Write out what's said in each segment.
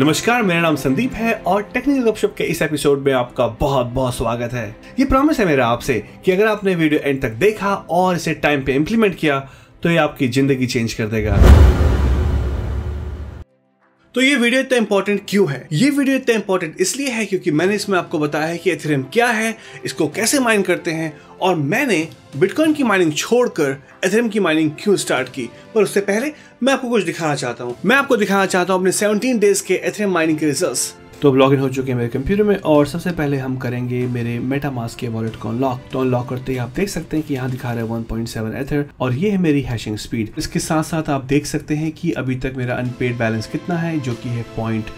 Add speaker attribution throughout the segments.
Speaker 1: नमस्कार मेरा नाम संदीप है और टेक्निकल गपशप के इस एपिसोड में आपका बहुत बहुत स्वागत है ये प्रॉमिस है मेरा आपसे कि अगर आपने वीडियो एंड तक देखा और इसे टाइम पे इम्प्लीमेंट किया तो ये आपकी जिंदगी चेंज कर देगा तो ये वीडियो इतना इंपॉर्टेंट क्यों है ये वीडियो इतना इंपॉर्टेंट इसलिए है क्योंकि मैंने इसमें आपको बताया है कि एथेरियम क्या है इसको कैसे माइन करते हैं और मैंने बिटकॉइन की माइनिंग छोड़कर एथेरियम की माइनिंग क्यों स्टार्ट की पर उससे पहले मैं आपको कुछ दिखाना चाहता हूँ मैं आपको दिखाना चाहता हूँ अपने सेवनटीन डेज के एथेरियम माइनिंग के रिजल्ट तो लॉग इन हो चुके हैं मेरे कंप्यूटर में और सबसे पहले हम करेंगे मेरे मेटामास्क के वॉलेट को अनलॉक तो अनलॉक करते ही आप देख सकते हैं कि यहाँ दिखा रहा है 1.7 एथर और ये है मेरी हैशिंग स्पीड इसके साथ साथ आप देख सकते हैं कि अभी तक मेरा अनपेड बैलेंस कितना है जो कि है पॉइंट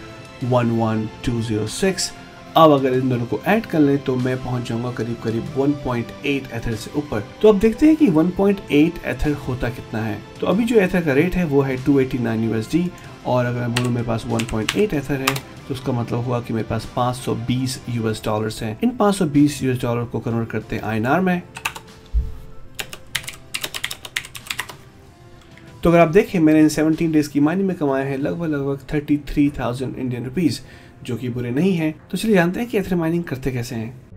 Speaker 1: अब अगर इन दोनों को ऐड कर लें तो मैं पहुंच जाऊंगा करीब करीब 1.8 एथर से ऊपर तो अब देखते हैं कि 1.8 एथर होता कितना है तो अभी जो एथर का रेट है वो है 289 यूएसडी और अगर मैं बोलूं मेरे पास 1.8 एथर है तो उसका मतलब हुआ कि मेरे पास 520 यूएस डॉलर्स हैं इन 520 यूएस डॉलर को कन्वर्ट करते हैं आई में तो अगर आप देखें मैंने इन 17 डेज की माइनिंग में कमाया है लगभग लगभग 33,000 इंडियन रुपीज़ जो कि बुरे नहीं हैं तो चलिए जानते हैं कि एथरे माइनिंग करते कैसे हैं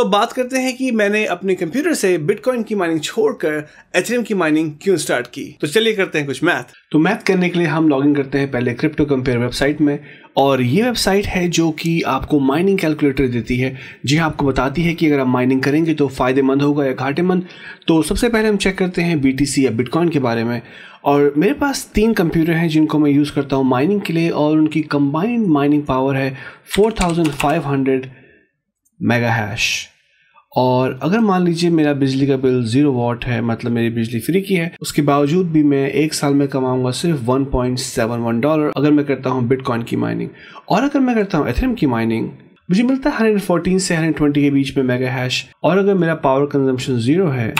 Speaker 1: तो बात करते हैं कि मैंने अपने कंप्यूटर से बिटकॉइन की माइनिंग छोड़कर एच की माइनिंग क्यों स्टार्ट की तो चलिए करते हैं कुछ मैथ तो मैथ करने के लिए हम लॉगिन करते हैं पहले क्रिप्टो कंपेयर वेबसाइट में और ये वेबसाइट है जो कि आपको माइनिंग कैलकुलेटर देती है जी हाँ आपको बताती है कि अगर आप माइनिंग करेंगे तो फ़ायदेमंद होगा या घाटेमंद तो सबसे पहले हम चेक करते हैं बी या बिटकॉइन के बारे में और मेरे पास तीन कंप्यूटर हैं जिनको मैं यूज़ करता हूँ माइनिंग के लिए और उनकी कंबाइंड माइनिंग पावर है फोर मेगा हैश और अगर मान लीजिए मेरा बिजली का बिल जीरो वॉट है मतलब मेरी बिजली फ्री की है उसके बावजूद भी मैं एक साल में कमाऊंगा सिर्फ 1.71 डॉलर अगर मैं करता हूँ बिटकॉइन की माइनिंग और अगर मैं करता हूँ एथेरियम की माइनिंग मुझे मिलता है 114 से 120 के बीच में मेगा हैश और अगर मेरा पावर कंजम्पशन जीरो है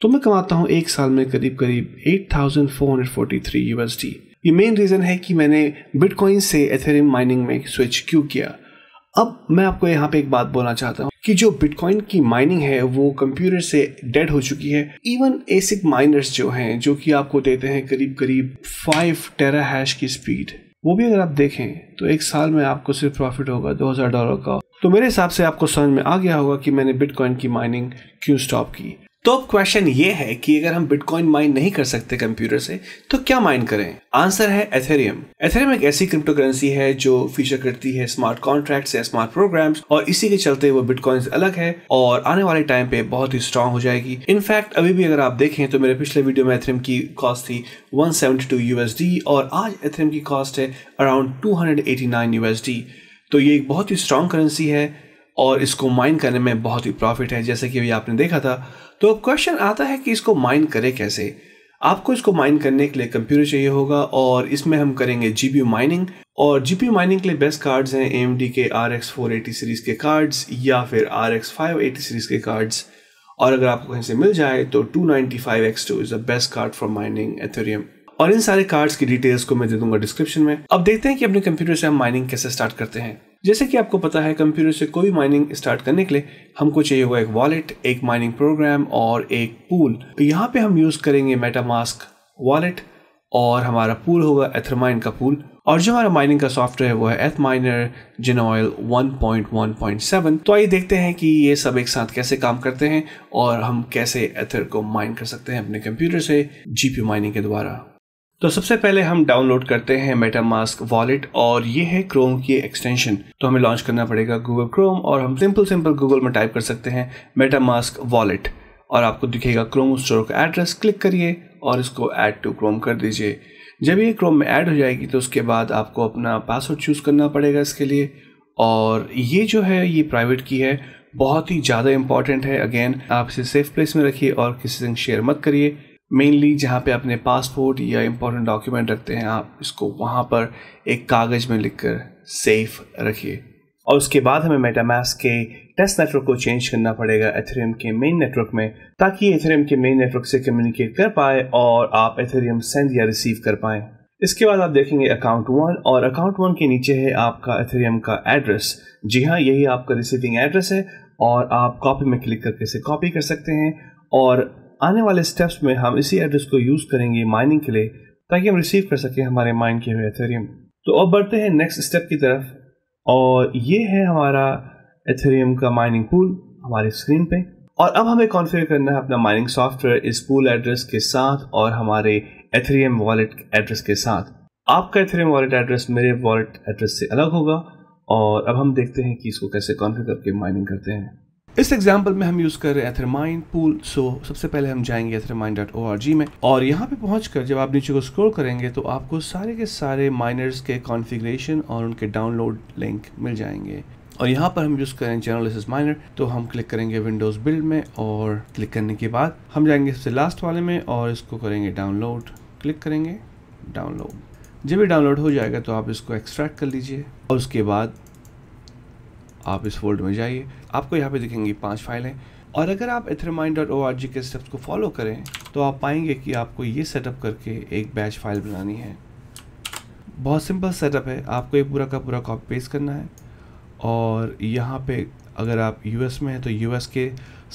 Speaker 1: तो मैं कमाता हूँ एक साल में करीब करीब 8,443 यूएसडी ये मेन रीज़न है कि मैंने बिटकॉइन से एथेरियम माइनिंग में स्विच क्यों किया अब मैं आपको यहाँ पे एक बात बोलना चाहता हूँ कि जो बिटकॉइन की माइनिंग है वो कंप्यूटर से डेड हो चुकी है इवन एसिक माइनर्स जो हैं जो कि आपको देते हैं करीब करीब फाइव टेरा हैश की स्पीड वो भी अगर आप देखें तो एक साल में आपको सिर्फ प्रॉफिट होगा दो हज़ार डॉलर का तो मेरे हिसाब से आपको समझ में आ गया होगा कि मैंने बिटकॉइन की माइनिंग क्यों स्टॉप की तो अब क्वेश्चन ये है कि अगर हम बिटकॉइन माइन नहीं कर सकते कंप्यूटर से तो क्या माइन करें आंसर है एथेरियम एथेरियम एक ऐसी क्रिप्टो करेंसी है जो फीचर करती है स्मार्ट कॉन्ट्रैक्ट या स्मार्ट प्रोग्राम और इसी के चलते वो बिटकॉइन अलग है और आने वाले टाइम पे बहुत ही स्ट्रांग हो जाएगी इनफैक्ट अभी भी अगर आप देखें तो मेरे पिछले वीडियो में एथेरियम की कॉस्ट थी वन यूएसडी और आज एथेरियम की कॉस्ट है अराउंड टू यूएसडी तो ये एक बहुत ही स्ट्रांग करेंसी है और इसको माइन करने में बहुत ही प्रॉफिट है जैसे कि अभी आपने देखा था तो क्वेश्चन आता है कि इसको माइन करें कैसे आपको इसको माइन करने के लिए कंप्यूटर चाहिए होगा और इसमें हम करेंगे जी माइनिंग और जी माइनिंग के लिए बेस्ट कार्ड्स हैं एएमडी के आर एक्स सीरीज के कार्ड्स या फिर आर एक्स सीरीज के कार्ड्स और अगर आपको कहीं से मिल जाए तो two ninety is the best card for mining Ethereum और इन सारे कार्ड्स की डिटेल्स को मैं दे दूंगा डिस्क्रिप्शन में अब देखते हैं कि अपने कंप्यूटर से हम माइनिंग कैसे स्टार्ट करते हैं जैसे कि आपको पता है कंप्यूटर से कोई माइनिंग स्टार्ट करने के लिए हमको चाहिए होगा एक वॉलेट एक माइनिंग प्रोग्राम और एक पूल तो यहाँ पे हम यूज करेंगे मेटामास्क वॉलेट और हमारा पूल होगा एथरमाइन का पूल और जो हमारा माइनिंग का सॉफ्टवेयर है वो है एथ माइनर जिनोयल 1.1.7 तो आइए देखते हैं कि ये सब एक साथ कैसे काम करते हैं और हम कैसे एथर को माइन कर सकते हैं अपने कंप्यूटर से जीपी माइनिंग के द्वारा तो सबसे पहले हम डाउनलोड करते हैं मेटामास्क वॉलेट और ये है क्रोम की एक्सटेंशन तो हमें लॉन्च करना पड़ेगा गूगल क्रोम और हम सिंपल सिंपल गूगल में टाइप कर सकते हैं मेटामास्क वॉलेट और आपको दिखेगा क्रोम स्टोर का एड्रेस क्लिक करिए और इसको ऐड टू क्रोम कर दीजिए जब ये क्रोम में ऐड हो जाएगी तो उसके बाद आपको अपना पासवर्ड चूज़ करना पड़ेगा इसके लिए और ये जो है ये प्राइवेट की है बहुत ही ज़्यादा इंपॉर्टेंट है अगेन आप इसे सेफ प्लेस में रखिए और किसी से शेयर मत करिए मेनली जहाँ पे अपने पासपोर्ट या इम्पोर्टेंट डॉक्यूमेंट रखते हैं आप इसको वहाँ पर एक कागज़ में लिखकर सेफ रखिए और उसके बाद हमें मेटामैस के टेस्ट नेटवर्क को चेंज करना पड़ेगा एथेरियम के मेन नेटवर्क में ताकि एथेरियम के मेन नेटवर्क से कम्युनिकेट कर पाए और आप एथेरियम सेंड या रिसीव कर पाए इसके बाद आप देखेंगे अकाउंट वन और अकाउंट वन के नीचे है आपका एथेरियम का एड्रेस जी हाँ यही आपका रिसीविंग एड्रेस है और आप कॉपी में क्लिक करके इसे कॉपी कर सकते हैं और आने वाले स्टेप्स में हम इसी एड्रेस को यूज़ करेंगे माइनिंग के लिए ताकि हम रिसीव कर सकें हमारे माइन किए हुए एथेरियम तो अब बढ़ते हैं नेक्स्ट स्टेप की तरफ और ये है हमारा एथेरियम का माइनिंग पूल हमारे स्क्रीन पे और अब हमें कॉन्फ़िगर करना है अपना माइनिंग सॉफ्टवेयर इस पूल एड्रेस के साथ और हमारे एथेरियम वॉलेट एड्रेस के साथ आपका एथेरियम वॉलेट एड्रेस मेरे वॉलेट एड्रेस से अलग होगा और अब हम देखते हैं कि इसको कैसे कॉन्फ़िगर करके माइनिंग करते हैं इस एग्जाम्पल में हम यूज़ कर रहे हैं एथरमाइन पूल सो सबसे पहले हम जाएंगे एथरमाइन डॉट ओ आर जी में और यहाँ पे पहुंचकर जब आप नीचे को स्क्रोल करेंगे तो आपको सारे के सारे माइनर्स के कॉन्फ़िगरेशन और उनके डाउनलोड लिंक मिल जाएंगे और यहाँ पर हम यूज़ करें जर्नलिस माइनर तो हम क्लिक करेंगे विंडोज़ बिल्ड में और क्लिक करने के बाद हम जाएंगे सबसे लास्ट वाले में और इसको करेंगे डाउनलोड क्लिक करेंगे डाउनलोड जब ये डाउनलोड हो जाएगा तो आप इसको एक्सट्रैक्ट कर लीजिए और उसके बाद आप इस फोल्ड में जाइए आपको यहाँ पे दिखेंगी पांच फाइलें और अगर आप एथरमाइन डॉट ओ आर जी के स्टेप्स को फॉलो करें तो आप पाएंगे कि आपको ये सेटअप करके एक बैच फाइल बनानी है बहुत सिंपल सेटअप है आपको ये पूरा का पूरा कॉपी पेस्ट करना है और यहाँ पे अगर आप यूएस में हैं तो यूएस के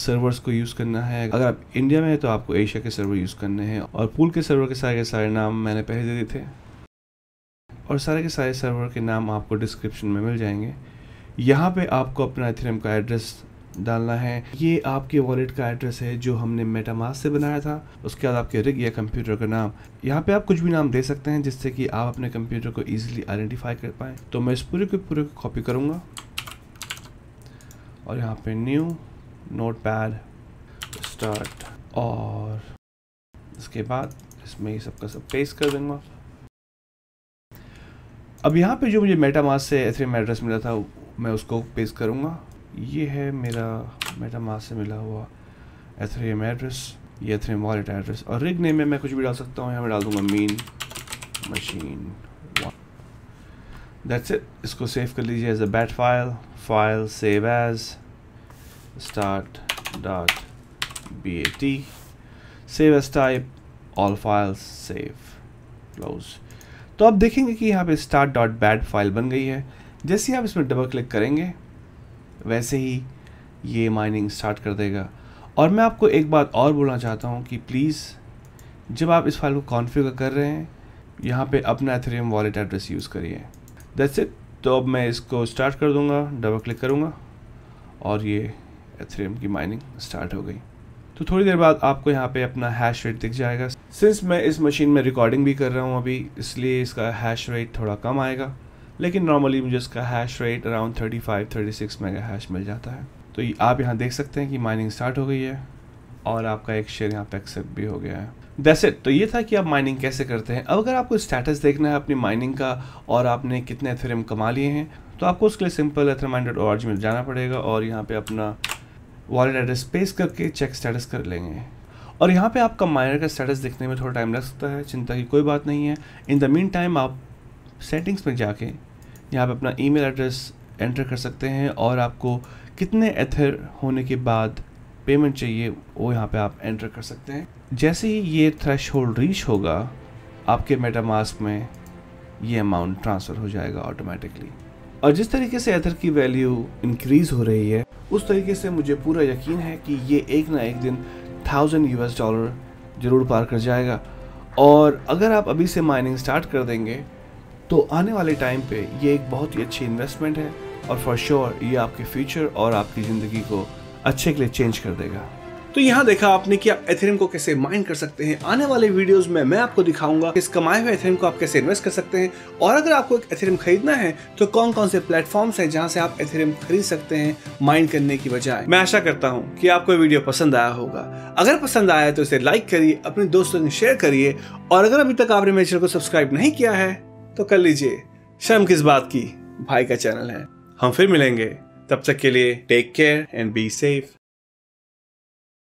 Speaker 1: सर्वर्स को यूज़ करना है अगर आप इंडिया में हैं तो आपको एशिया के सर्वर यूज़ करने हैं और पूल के सर्वर के सारे के सारे नाम मैंने पहले दे दिए थे और सारे के सारे सर्वर के नाम आपको डिस्क्रिप्शन में मिल जाएंगे यहाँ पे आपको अपना एथेरियम का एड्रेस डालना है ये आपके वॉलेट का एड्रेस है जो हमने मेटामास से बनाया था उसके बाद आपके रिग या कंप्यूटर का नाम यहाँ पे आप कुछ भी नाम दे सकते हैं जिससे कि आप अपने कंप्यूटर को इजीली आइडेंटिफाई कर पाएँ तो मैं इस पूरे के पूरे को कॉपी करूँगा और यहाँ पे न्यू नोट पैड स्टार्ट और इसके बाद इसमें ये सबका सब पेस्ट कर दूँगा अब यहाँ पे जो मुझे मेटामास से एथरीम एड्रेस मिला था मैं उसको पेस्ट करूँगा ये है मेरा माँ से मिला हुआ एथरेम एड्रेस ये एथ्रेम वॉलेट एड्रेस और रिग नेम में मैं कुछ भी डाल सकता हूँ यहाँ मैं डाल दूँगा मेन मशीन दैट्स इट इसको सेव कर लीजिए as a bat file file save as start dot B A T save as type all files save close तो आप देखेंगे कि यहाँ पे स्टार्ट डॉट बैट फाइल बन गई है जैसे ही आप इसमें डबल क्लिक करेंगे वैसे ही ये माइनिंग स्टार्ट कर देगा और मैं आपको एक बात और बोलना चाहता हूँ कि प्लीज़ जब आप इस फाइल को कॉन्फ़िगर कर रहे हैं यहाँ पे अपना एथेरियम वॉलेट एड्रेस यूज़ करिए दैट्स इट तो अब मैं इसको स्टार्ट कर दूँगा डबल क्लिक करूँगा और ये एथेरियम की माइनिंग स्टार्ट हो गई तो थोड़ी देर बाद आपको यहाँ पे अपना हैश रेट दिख जाएगा सिंस मैं इस मशीन में रिकॉर्डिंग भी कर रहा हूँ अभी इसलिए इसका हैश रेट थोड़ा कम आएगा लेकिन नॉर्मली मुझे इसका hash rate around 35 36 mega hash मिल जाता है तो आप यहाँ देख सकते हैं कि माइनिंग स्टार्ट हो गई है और आपका एक शेयर यहाँ पे एक्सेप्ट भी हो गया है वैसे इट तो ये था कि आप माइनिंग कैसे करते हैं अब अगर आपको स्टेटस देखना है अपनी माइनिंग का और आपने कितने एथेरियम कमा लिए हैं तो आपको उसके लिए सिंपल एथरमाइन डॉट ऑर्ज मिल जाना पड़ेगा और यहाँ पे अपना वॉलेट एड्रेस पेस करके चेक स्टेटस कर लेंगे और यहाँ पे आपका माइनर का स्टेटस देखने में थोड़ा टाइम लग सकता है चिंता की कोई बात नहीं है इन द मीन टाइम आप सेटिंग्स में जाके यहाँ पर अपना ईमेल एड्रेस एंटर कर सकते हैं और आपको कितने एथर होने के बाद पेमेंट चाहिए वो यहाँ पे आप एंटर कर सकते हैं जैसे ही ये थ्रेश होल्ड रीच होगा आपके मेटामास्क में ये अमाउंट ट्रांसफ़र हो जाएगा ऑटोमेटिकली और जिस तरीके से एथर की वैल्यू इंक्रीज हो रही है उस तरीके से मुझे पूरा यकीन है कि ये एक ना एक दिन थाउजेंड यू डॉलर ज़रूर पार कर जाएगा और अगर आप अभी से माइनिंग स्टार्ट कर देंगे तो आने वाले टाइम पे ये एक बहुत ही अच्छी इन्वेस्टमेंट है और फॉर श्योर sure ये आपके फ्यूचर और आपकी ज़िंदगी को अच्छे के लिए चेंज कर देगा तो यहाँ देखा आपने कि आप एथेरियम को कैसे माइन कर सकते हैं आने वाले वीडियोस में मैं आपको दिखाऊंगा इस कमाए हुए एथेरियम को आप कैसे इन्वेस्ट कर सकते हैं और अगर आपको एक एथेरियम खरीदना है तो कौन कौन से प्लेटफॉर्म्स हैं जहाँ से आप एथेरियम खरीद सकते हैं माइन करने की बजाय मैं आशा करता हूँ कि आपको वीडियो पसंद आया होगा अगर पसंद आया तो इसे लाइक करिए अपने दोस्तों ने शेयर करिए और अगर अभी तक आपने मेरे चैनल को सब्सक्राइब नहीं किया है तो कर लीजिए शर्म किस बात की भाई का चैनल है हम फिर मिलेंगे तब तक के लिए take care and be safe